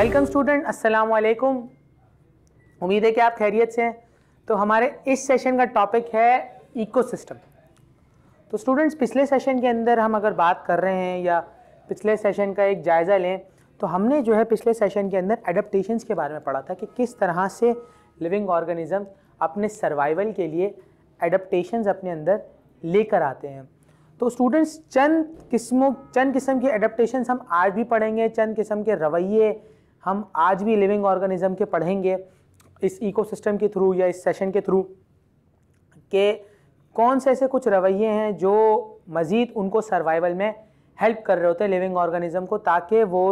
welcome student अस्सलाम वालेकुम उम्मीद है कि आप खैरियत से हैं तो हमारे इस सेशन का टॉपिक है इकोसिस्टम तो स्टूडेंट्स पिछले सेशन के अंदर हम अगर बात कर रहे हैं या पिछले सेशन का एक जायज़ा लें तो हमने जो है पिछले सेशन के अंदर एडप्टेशन के बारे में पढ़ा था कि किस तरह से लिविंग ऑर्गेनिज़म अपने सर्वाइवल के लिए एडप्टेशन अपने अंदर लेकर आते हैं तो स्टूडेंट्स चंद किस्मों चंद किस्म के एडप्टेशन हम आज भी पढ़ेंगे चंद किस्म के रवैये हम आज भी लिविंग ऑर्गेनिज्म के पढ़ेंगे इस इकोसिस्टम के थ्रू या इस सेशन के थ्रू के कौन से ऐसे कुछ रवैये हैं जो मज़ीद उनको सर्वाइवल में हेल्प कर रहे होते हैं लिविंग ऑर्गेनिज्म को ताकि वो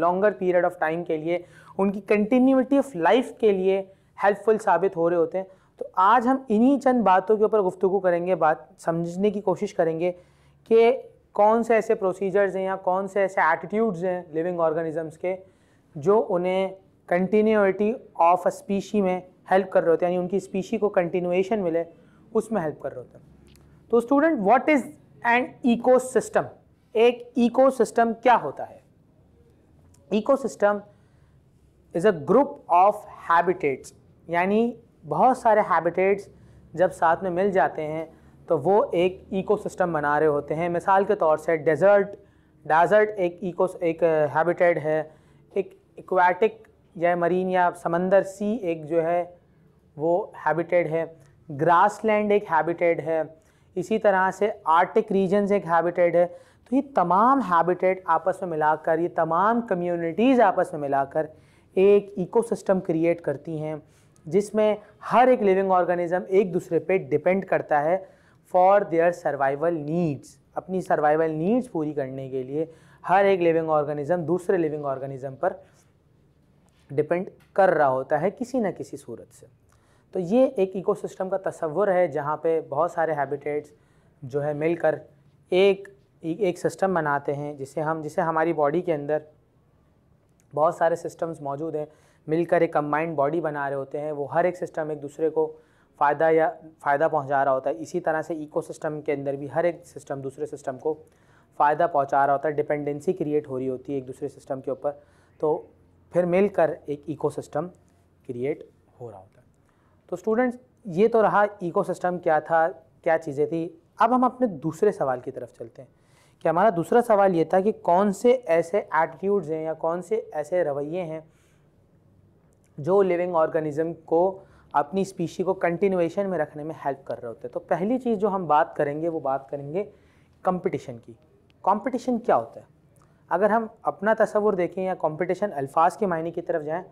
लॉन्गर पीरियड ऑफ टाइम के लिए उनकी कंटिन्यूटी ऑफ लाइफ के लिए हेल्पफुल साबित हो रहे होते हैं तो आज हम इन्हीं चंद बातों के ऊपर गुफ्तु करेंगे बात समझने की कोशिश करेंगे कि कौन से ऐसे प्रोसीजर्स हैं या कौन से ऐसे एटीट्यूड्स हैं लिविंग ऑर्गेनिजम्स के जो उन्हें कंटिन्यूटी ऑफ अ स्पीशी में हेल्प कर रहे होते हैं यानी उनकी स्पीशी को कंटिन्यूएशन मिले उसमें हेल्प कर रहे होते हैं तो student what is an ecosystem एक इकोसिस्टम क्या होता है ecosystem is a group of habitats यानी बहुत सारे हैबिटेट्स जब साथ में मिल जाते हैं तो वो एक इकोसिस्टम बना रहे होते हैं मिसाल के तौर से डेजर्ट डेजर्ट एक इको एक हैबिटेट uh, है एक्वाटिक या मरीन या समंदर सी एक जो है वो हैबिटेड है ग्रासलैंड एक हैबिटेड है इसी तरह से आर्टिक रीजन्स एक हैबिटेड है तो ये तमाम हैबिटेट आपस में मिलाकर ये तमाम कम्युनिटीज़ आपस में मिलाकर एक इकोसिस्टम क्रिएट करती हैं जिसमें हर एक लिविंग ऑर्गेनिज्म एक दूसरे पे डिपेंड करता है फॉर देयर सर्वाइवल नीड्स अपनी सर्वाइवल नीड्स पूरी करने के लिए हर एक लिविंग ऑर्गेनिज्म दूसरे लिविंग ऑर्गेनिज्म पर डिपेंड कर रहा होता है किसी न किसी सूरत से तो ये एक इकोसिस्टम का तस्वुर है जहाँ पे बहुत सारे हैबिटेट्स जो है मिलकर एक एक सिस्टम बनाते हैं जिसे हम जिसे हमारी बॉडी के अंदर बहुत सारे सिस्टम्स मौजूद हैं मिलकर एक कम्बाइंड बॉडी बना रहे होते हैं वो हर एक सिस्टम एक दूसरे को फ़ायदा या फ़ायदा पहुंचा रहा होता है इसी तरह से इकोसिस्टम के अंदर भी हर एक सिस्टम दूसरे सिस्टम को फ़ायदा पहुंचा रहा होता है डिपेंडेंसी क्रिएट हो रही होती है एक दूसरे सिस्टम के ऊपर तो फिर मिलकर एक इकोसिस्टम क्रिएट हो रहा होता है तो स्टूडेंट्स ये तो रहा इकोसिस्टम क्या था क्या चीज़ें थी अब हम अपने दूसरे सवाल की तरफ चलते हैं कि हमारा दूसरा सवाल ये था कि कौन से ऐसे एटीट्यूड्स हैं या कौन से ऐसे रवैये हैं जो लिविंग ऑर्गेनिज्म को अपनी स्पीशी को कंटिन्यूएशन में रखने में हेल्प कर रहे होते हैं तो पहली चीज़ जो हम बात करेंगे वो बात करेंगे कंपटीशन की कंपटीशन क्या होता है अगर हम अपना तस्वुर देखें या कंपटीशन अल्फाज के मायने की तरफ जाएं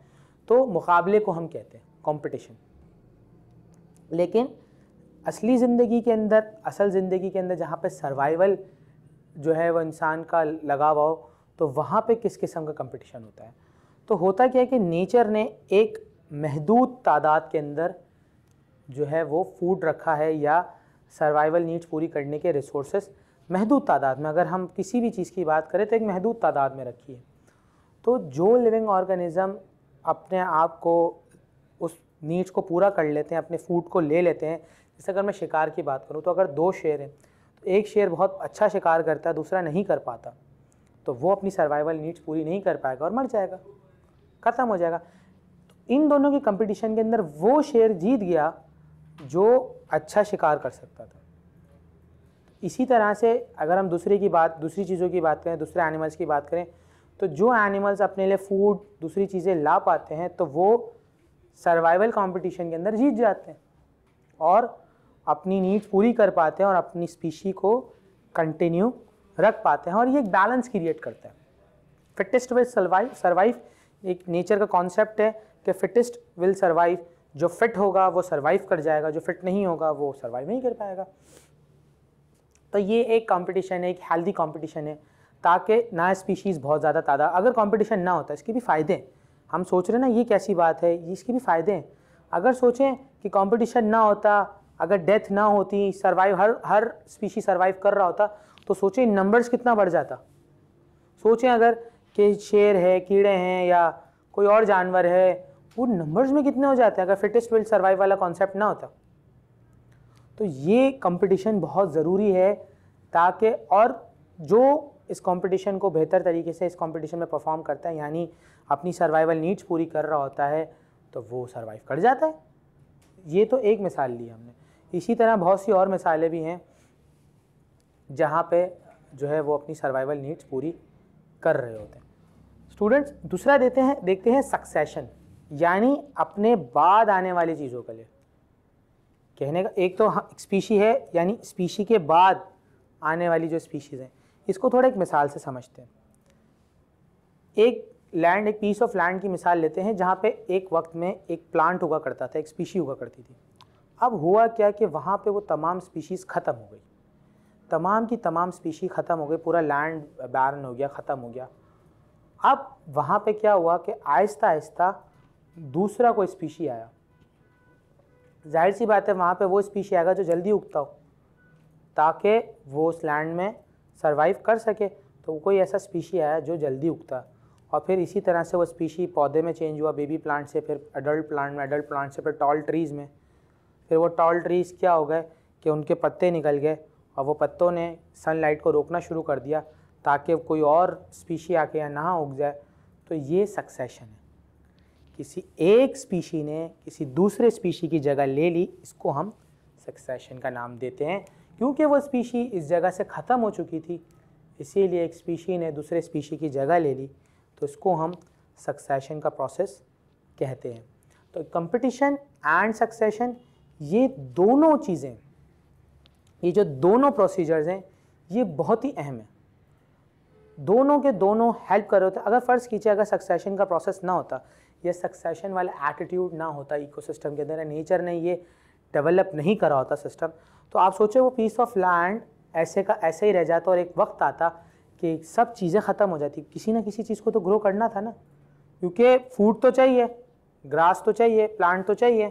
तो मुकाबले को हम कहते हैं कंपटीशन लेकिन असली ज़िंदगी के अंदर असल ज़िंदगी के अंदर जहाँ पे सर्वाइवल जो है वो इंसान का लगाव हो तो वहाँ पे किस किस्म का कंपटीशन होता है तो होता क्या है कि नेचर ने एक महदूद तादाद के अंदर जो है वो फूड रखा है या सर्वाइवल नीड्स पूरी करने के रिसोर्सेस महदूद तादाद में अगर हम किसी भी चीज़ की बात करें तो एक महदूद तादाद में रखिए तो जो लिविंग ऑर्गेनिज़म अपने आप को उस नीड्स को पूरा कर लेते हैं अपने फूड को ले लेते हैं जैसे अगर मैं शिकार की बात करूँ तो अगर दो शेर हैं तो एक शेर बहुत अच्छा शिकार करता है दूसरा नहीं कर पाता तो वो अपनी सर्वाइवल नीड्स पूरी नहीं कर पाएगा और मर जाएगा ख़त्म हो जाएगा तो इन दोनों के कंपटीशन के अंदर वो शेर जीत गया जो अच्छा शिकार कर सकता था इसी तरह से अगर हम दूसरी की बात दूसरी चीज़ों की बात करें दूसरे एनिमल्स की बात करें तो जो एनिमल्स अपने लिए फूड दूसरी चीज़ें ला पाते हैं तो वो सर्वाइवल कंपटीशन के अंदर जीत जाते हैं और अपनी नीड्स पूरी कर पाते हैं और अपनी स्पीशी को कंटिन्यू रख पाते हैं और ये एक बैलेंस क्रिएट करता है फिटेस्ट विल सर्वाइव सर्वाइव एक नेचर का कॉन्सेप्ट है कि फिटेस्ट विल सर्वाइव जो फिट होगा वो सर्वाइव कर जाएगा जो फिट नहीं होगा वो सर्वाइव नहीं कर पाएगा तो ये एक कंपटीशन है एक हेल्दी कंपटीशन है ताकि ना स्पीशीज़ बहुत ज़्यादा तादा अगर कंपटीशन ना होता इसके भी फ़ायदे हम सोच रहे हैं ना ये कैसी बात है इसके भी फ़ायदे हैं अगर सोचें कि कंपटीशन ना होता अगर डेथ ना होती सर्वाइव हर हर स्पीशी सर्वाइव कर रहा होता तो सोचें नंबर्स कितना बढ़ जाता सोचें अगर कि शेर है कीड़े हैं या कोई और जानवर है वो नंबर्स में कितने हो जाते हैं अगर फिटेस्ट विल सर्वाइव वाला कॉन्सेप्ट ना होता तो ये कंपटीशन बहुत ज़रूरी है ताकि और जो इस कंपटीशन को बेहतर तरीके से इस कंपटीशन में परफॉर्म करता है यानी अपनी सर्वाइवल नीड्स पूरी कर रहा होता है तो वो सर्वाइव कर जाता है ये तो एक मिसाल ली हमने इसी तरह बहुत सी और मिसालें भी हैं जहाँ पे जो है वो अपनी सर्वाइवल नीड्स पूरी कर रहे होते हैं स्टूडेंट्स दूसरा देते हैं देखते हैं सक्सेशन यानी अपने बाद आने वाली चीज़ों के लिए कहने का एक तो स्पीशी हाँ, है यानी स्पीशी के बाद आने वाली जो स्पीशीज़ हैं इसको थोड़ा एक मिसाल से समझते हैं एक लैंड एक पीस ऑफ लैंड की मिसाल लेते हैं जहाँ पे एक वक्त में एक प्लांट हुआ करता था एक स्पीशी हुआ करती थी अब हुआ क्या कि वहाँ पे वो तमाम स्पीशीज़ ख़त्म हो गई तमाम की तमाम स्पीशी ख़त्म हो गई पूरा लैंड बैरन हो गया ख़त्म हो गया अब वहाँ पे क्या हुआ कि आहिस्ता आहिस्ता दूसरा कोई स्पीशी आया जाहिर सी बात है वहाँ पे वो स्पीशी आएगा जो जल्दी उगता हो ताकि वो उस लैंड में सर्वाइव कर सके तो कोई ऐसा स्पीशी आया जो जल्दी उगता और फिर इसी तरह से वो स्पीशी पौधे में चेंज हुआ बेबी प्लांट से फिर अडल्ट प्लांट में अडल्ट प्लांट से फिर टॉल ट्रीज़ में फिर वो टॉल ट्रीज़ क्या हो गए कि उनके पत्ते निकल गए और वो पत्तों ने सनलाइट को रोकना शुरू कर दिया ताकि कोई और स्पीशी आके यहाँ ना उग जाए तो ये सक्सेशन है किसी एक स्पीशी ने किसी दूसरे स्पीशी की जगह ले ली इसको हम सक्सेशन का नाम देते हैं क्योंकि वो स्पीशी इस जगह से ख़त्म हो चुकी थी इसीलिए एक स्पीशी ने दूसरे स्पीशी की जगह ले ली तो इसको हम सक्सेशन का प्रोसेस कहते हैं तो कंपटीशन एंड सक्सेशन ये दोनों चीज़ें ये जो दोनों प्रोसीजर्स हैं ये बहुत ही अहम है दोनों के दोनों हेल्प कर रहे होते अगर फ़र्ज़ कीजिए अगर सक्सेशन का प्रोसेस ना होता ये सक्सेशन वाला एटीट्यूड ना होता इकोसिस्टम के अंदर नेचर ने ये डेवलप नहीं करा होता सिस्टम तो आप सोचें वो पीस ऑफ लैंड ऐसे का ऐसे ही रह जाता और एक वक्त आता कि सब चीज़ें ख़त्म हो जाती किसी ना किसी चीज़ को तो ग्रो करना था ना क्योंकि फूड तो चाहिए ग्रास तो चाहिए प्लांट तो चाहिए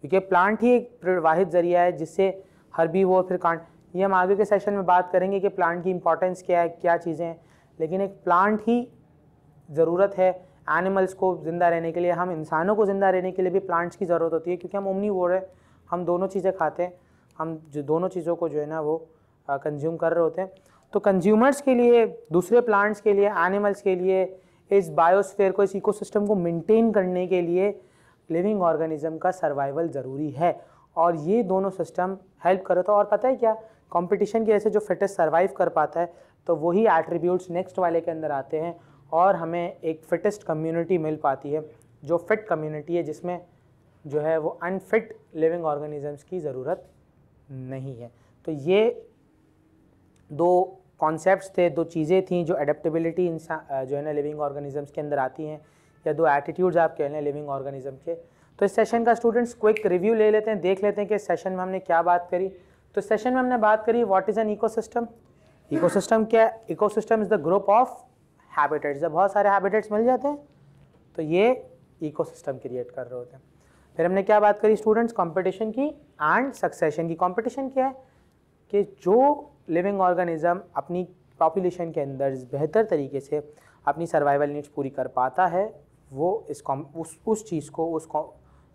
क्योंकि प्लांट ही एक प्रवाहित ज़रिया है जिससे हर भी वो फिर कांट ये हम आगे के सेशन में बात करेंगे कि प्लांट की इंपॉर्टेंस क्या है क्या चीज़ें हैं लेकिन एक प्लांट ही ज़रूरत है एनिमल्स को ज़िंदा रहने के लिए हम इंसानों को ज़िंदा रहने के लिए भी प्लांट्स की ज़रूरत होती है क्योंकि हम ओमनी वो हैं हम दोनों चीज़ें खाते हैं हम जो दोनों चीज़ों को जो है ना वो कंज्यूम कर रहे होते हैं तो कंज्यूमर्स के लिए दूसरे प्लांट्स के लिए एनिमल्स के लिए इस बायोस्फेयर को इस इकोसिस्टम को मेंटेन करने के लिए लिविंग ऑर्गेनिज्म का सर्वाइवल ज़रूरी है और ये दोनों सिस्टम हेल्प करो तो और पता है क्या कंपटीशन की वजह से जो फिटेस्ट सर्वाइव कर पाता है तो वही एट्रीब्यूट्स नेक्स्ट वाले के अंदर आते हैं और हमें एक फ़िटेस्ट कम्युनिटी मिल पाती है जो फिट कम्युनिटी है जिसमें जो है वो अनफिट लिविंग ऑर्गेनिजम्स की ज़रूरत नहीं है तो ये दो कॉन्सेप्ट्स थे दो चीज़ें थी जो एडेप्टेबिलिटी इंसान जो है ना लिविंग ऑर्गेनिजम्स के अंदर आती हैं या दो एटीट्यूड्स आप कह लें लिविंग ऑर्गेनिज्म के तो इस सेशन का स्टूडेंट्स क्विक रिव्यू ले लेते हैं देख लेते हैं कि सेशन में हमने क्या बात करी तो सेशन में हमने बात करी what is an ecosystem ecosystem क्या है ecosystem is the group of habitats जब बहुत सारे हैबिटेट्स मिल जाते हैं तो ये इकोसिस्टम क्रिएट कर रहे होते हैं फिर हमने क्या बात करी स्टूडेंट्स कंपटीशन की एंड सक्सेशन की कंपटीशन क्या है कि जो लिविंग ऑर्गेनिज्म अपनी पॉपुलेशन के अंदर बेहतर तरीके से अपनी सर्वाइवल नीड्स पूरी कर पाता है वो इस कॉम उस उस चीज़ को उस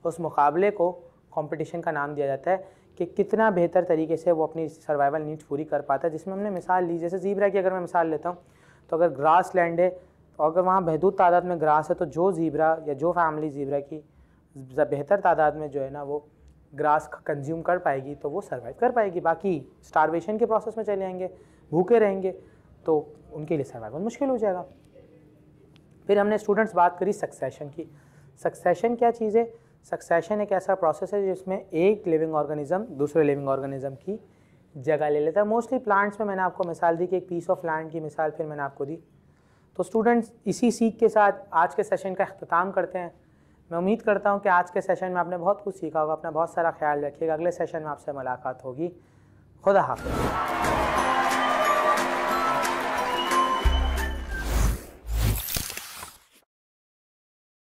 उस मुकाबले को कंपटीशन का नाम दिया जाता है कि कितना बेहतर तरीके से वो अपनी सर्वाइवल नीड्स पूरी कर पाता है जिसमें हमने मिसाल ली जैसे ज़ीब्रा की अगर मैं मिसाल लेता हूँ तो अगर ग्रास लैंड है तो अगर वहाँ बहदूद तादाद में ग्रास है तो जो ज़ीब्रा या जो फैमिली ज़ीब्रा की बेहतर तादाद में जो है ना वो ग्रास कंज्यूम कर पाएगी तो वो सर्वाइव कर पाएगी बाकी स्टारवेशन के प्रोसेस में चले जाएंगे भूखे रहेंगे तो उनके लिए सर्वाइवल मुश्किल हो जाएगा फिर हमने स्टूडेंट्स बात करी सक्सेशन की सक्सेशन क्या चीज़ है सक्सेशन एक ऐसा प्रोसेस है जिसमें एक लिविंग ऑर्गेनिज्म दूसरे लिविंग ऑर्गेनिज्म की जगह ले लेता है मोस्टली प्लांट्स में मैंने आपको मिसाल दी कि एक पीस ऑफ लैंड की मिसाल फिर मैंने आपको दी तो स्टूडेंट्स इसी सीख के साथ आज के सेशन का अख्ताम करते हैं मैं उम्मीद करता हूँ कि आज के सेशन में आपने बहुत कुछ सीखा होगा अपना बहुत सारा ख्याल रखिएगा अगले सेशन में आपसे मुलाकात होगी खुदा हाफ